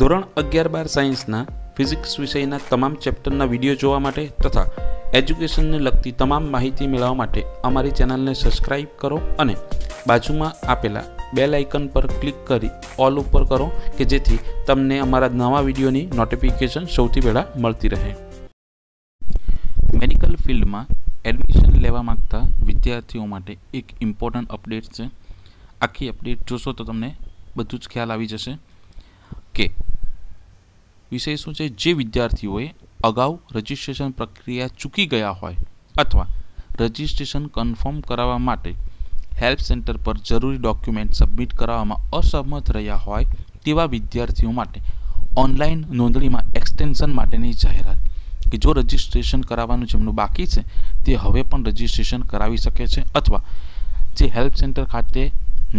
ધોરણ અગિયાર બાર સાયન્સના ફિઝિક્સ વિષયના તમામ ચેપ્ટરના વિડીયો જોવા માટે તથા એજ્યુકેશનને લગતી તમામ માહિતી મેળવવા માટે અમારી ચેનલને સબસ્ક્રાઇબ કરો અને બાજુમાં આપેલા બેલ આઇકન પર ક્લિક કરી ઓલ ઉપર કરો કે જેથી તમને અમારા નવા વિડીયોની નોટિફિકેશન સૌથી પહેલાં મળતી રહે મેડિકલ ફિલ્ડમાં એડમિશન લેવા માગતા વિદ્યાર્થીઓ માટે એક ઇમ્પોર્ટન્ટ અપડેટ છે આખી અપડેટ જોશો તો તમને બધું જ ખ્યાલ આવી જશે કે વિષય શું છે જે વિદ્યાર્થીઓએ અગાઉ રજિસ્ટ્રેશન પ્રક્રિયા ચૂકી ગયા હોય અથવા રજિસ્ટ્રેશન કન્ફર્મ કરાવવા માટે હેલ્પ સેન્ટર પર જરૂરી ડોક્યુમેન્ટ સબમિટ કરાવવામાં અસમર્થ રહ્યા હોય તેવા વિદ્યાર્થીઓ માટે ઓનલાઈન નોંધણીમાં એક્સટેન્શન માટેની જાહેરાત કે જો રજિસ્ટ્રેશન કરાવવાનું જેમનું બાકી છે તે હવે પણ રજિસ્ટ્રેશન કરાવી શકે છે અથવા જે હેલ્પ સેન્ટર ખાતે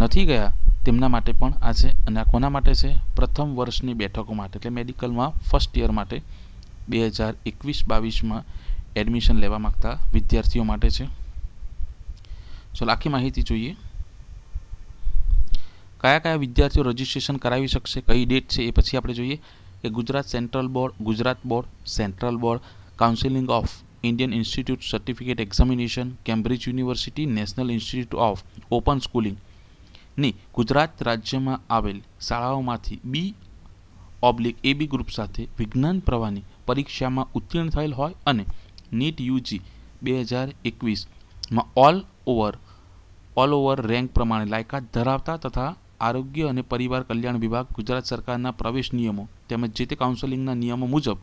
નથી ગયા તેમના માટે પણ આ છે અને આ કોના માટે છે પ્રથમ વર્ષની બેઠકો માટે મેડિકલમાં ફર્સ્ટ યર માટે 2021-22 માં એડમિશન લેવા માંગતા વિદ્યાર્થીઓ માટે છે તો લાખી માહિતી જોઈએ કયા કયા વિદ્યાર્થીઓ રજીસ્ટ્રેશન કરાવી શકે કઈ ડેડ છે એ પછી આપણે જોઈએ કે Gujarat central board Gujarat board central board counselling of Indian institute certificate examination Cambridge university national institute of open schooling ને ગુજરાત રાજ્યમાં આવેલ શાળાઓમાંથી બી ઓબ્લિક એબી ગ્રુપ સાથે વિજ્ઞાન પ્રવાહની પરીક્ષામાં ઉત્તીર્ણ થયેલ હોય અને નીટ યુજી બે હજાર એકવીસમાં all over all over rank પ્રમાણે લાયકાત ધરાવતા તથા આરોગ્ય અને પરિવાર કલ્યાણ વિભાગ ગુજરાત સરકારના પ્રવેશ નિયમો તેમજ જે તે કાઉન્સેલિંગના નિયમો મુજબ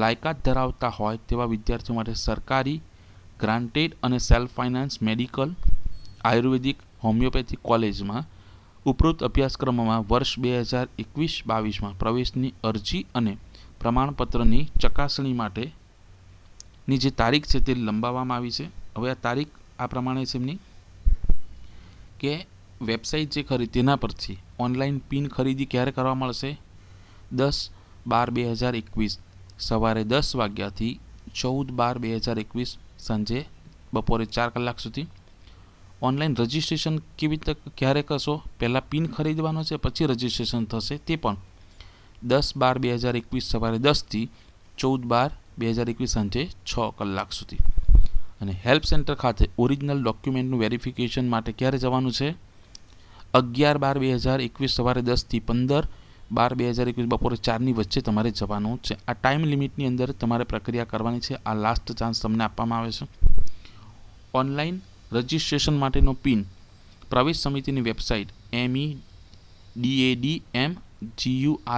લાયકાત ધરાવતા હોય તેવા વિદ્યાર્થીઓ માટે સરકારી ગ્રાન્ટેડ અને self finance medical Ayurvedic homeopathy કોલેજમાં ઉપરોક્ત અભ્યાસક્રમમાં વર્ષ બે હજાર એકવીસ બાવીસમાં પ્રવેશની અરજી અને પ્રમાણપત્રની ચકાસણી માટેની જે તારીખ છે તે લંબાવવામાં આવી છે હવે આ તારીખ આ પ્રમાણે છે એમની કે વેબસાઇટ જે ખરી તેના પરથી ઓનલાઈન પિન ખરીદી ક્યારે કરવા મળશે દસ બાર બે હજાર એકવીસ સવારે દસ વાગ્યાથી ચૌદ બાર બે હજાર એકવીસ સાંજે બપોરે ચાર કલાક સુધી ઓનલાઈન રજિસ્ટ્રેશન કેવી રીતે ક્યારે કરશો પહેલાં પિન ખરીદવાનો છે પછી રજિસ્ટ્રેશન થશે તે પણ દસ બાર બે હજાર એકવીસ સવારે દસથી ચૌદ બાર બે હજાર એકવીસ સાંજે છ કલાક સુધી અને હેલ્પ સેન્ટર ખાતે ઓરિજિનલ ડોક્યુમેન્ટનું વેરિફિકેશન માટે ક્યારે જવાનું છે અગિયાર બાર બે હજાર એકવીસ સવારે દસથી પંદર બાર બે હજાર એકવીસ બપોરે ચારની વચ્ચે તમારે જવાનું છે આ ટાઈમ લિમિટની અંદર તમારે પ્રક્રિયા કરવાની છે આ લાસ્ટ ચાન્સ તમને આપવામાં આવે છે ઓનલાઈન રજિસ્ટ્રેશન માટેનો પિન પ્રવેશ સમિતિની website M E ME DAD M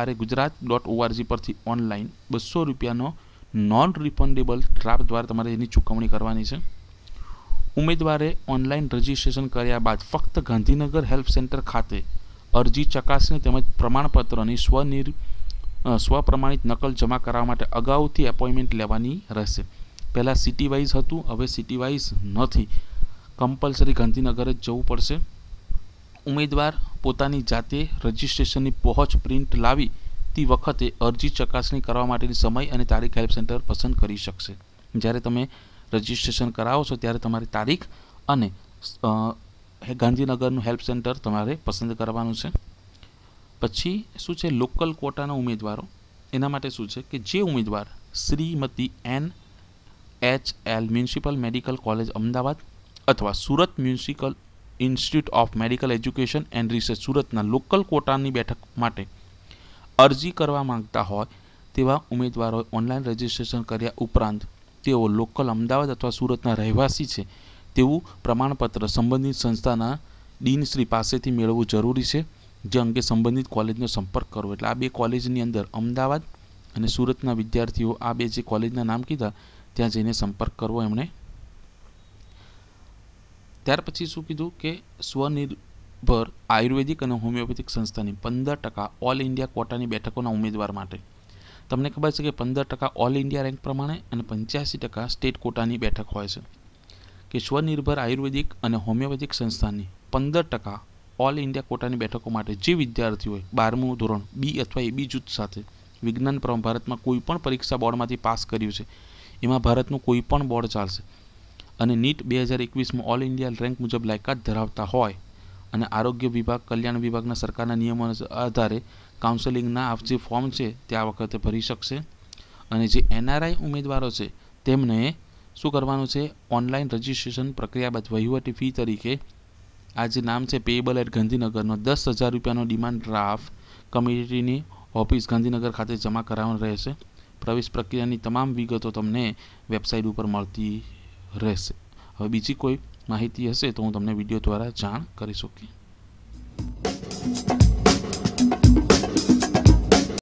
A Gujarat dot ORG પરથી ઓનલાઈન બસો રૂપિયાનો નોન રિફંડેબલ ડ્રાફ્ટ દ્વારા તમારે એની ચૂકવણી કરવાની છે ઉમેદવારે ઓનલાઈન રજિસ્ટ્રેશન કર્યા બાદ ફક્ત ગાંધીનગર હેલ્પ સેન્ટર ખાતે અરજી ચકાસણી તેમજ પ્રમાણપત્રની સ્વનિર સ્વપ્રમાણિત નકલ જમા કરાવવા માટે અગાઉથી એપોઇન્ટમેન્ટ લેવાની રહેશે પહેલાં સિટી વાઇઝ હતું હવે સિટી વાઇઝ નથી કમ્પલસરી ગાંધીનગર જ જવું પડશે ઉમેદવાર પોતાની જાતે રજિસ્ટ્રેશનની પહોંચ પ્રિન્ટ લાવી તે વખતે અરજી ચકાસણી કરવા માટેની સમય અને તારીખ હેલ્પ સેન્ટર પસંદ કરી શકશે જ્યારે તમે રજિસ્ટ્રેશન કરાવો છો ત્યારે તમારી તારીખ અને ગાંધીનગરનું હેલ્પ સેન્ટર તમારે પસંદ કરવાનું છે પછી શું છે લોકલ કોટાના ઉમેદવારો એના માટે શું છે કે જે ઉમેદવાર Shrimati N H L municipal medical college Ahmedabad અથવા Surat municipal institute of medical education and research સુરતના લોકલ કોટાની બેઠક માટે અરજી કરવા માંગતા હોય તેવા ઉમેદવારોએ ઓનલાઈન રજિસ્ટ્રેશન કર્યા ઉપરાંત તેઓ લોકલ અમદાવાદ અથવા સુરતના રહેવાસી છે તેવું પ્રમાણપત્ર સંબંધિત સંસ્થાના ડીનશ્રી પાસેથી મેળવવું જરૂરી છે જે અંગે સંબંધિત કોલેજનો સંપર્ક કરવો એટલે આ બે કોલેજની અંદર અમદાવાદ અને સુરતના વિદ્યાર્થીઓ આ બે જે કોલેજના નામ કીધા ત્યાં જઈને સંપર્ક કરવો એમણે ત્યાર પછી શું કીધું કે સ્વનિર્ભર આયુર્વેદિક અને હોમિયોપેથિક સંસ્થાની પંદર ટકા ઓલ ઇન્ડિયા કોટાની બેઠકોના ઉમેદવાર માટે તમને ખબર છે કે પંદર ટકા ઓલ ઇન્ડિયા રેન્ક પ્રમાણે અને પંચ્યાસી ટકા સ્ટેટ કોટાની બેઠક હોય છે કે સ્વનિર્ભર આયુર્વેદિક અને હોમિયોપેથિક સંસ્થાની પંદર ટકા ઓલ ઇન્ડિયા કોટાની બેઠકો માટે જે વિદ્યાર્થીઓએ બારમું ધોરણ બી અથવા એ બી જૂથ સાથે વિજ્ઞાન પ્રમ ભારતમાં કોઈ પણ પરીક્ષા બોર્ડમાંથી પાસ કર્યું છે એમાં ભારતનું કોઈ પણ બોર્ડ ચાલશે અને નીટ બે હજાર એકવીસમાં ઓલ ઇન્ડિયા રેન્ક મુજબ લાયકાત ધરાવતા હોય અને આરોગ્ય વિભાગ કલ્યાણ વિભાગના સરકારના નિયમો આધારે કાઉન્સેલિંગના જે ફોર્મ છે તે આ વખતે ભરી શકશે અને જે એનઆરઆઈ ઉમેદવારો છે તેમને શું કરવાનું છે ઓનલાઈન રજિસ્ટ્રેશન પ્રક્રિયા બાદ વહીવટી ફી તરીકે આ જે નામ છે પેએબલ એટ ગાંધીનગરનો દસ હજાર રૂપિયાનો ડિમાન્ડ ડ્રાફ્ટ કમિટીની ઓફિસ ગાંધીનગર ખાતે જમા કરાવવાનું રહેશે પ્રવેશ પ્રક્રિયાની તમામ વિગતો તમને વેબસાઇટ ઉપર મળતી રહેશે હવે બીજી કોઈ માહિતી હશે તો હું તમને વિડીયો દ્વારા જાણ કરી શકીએ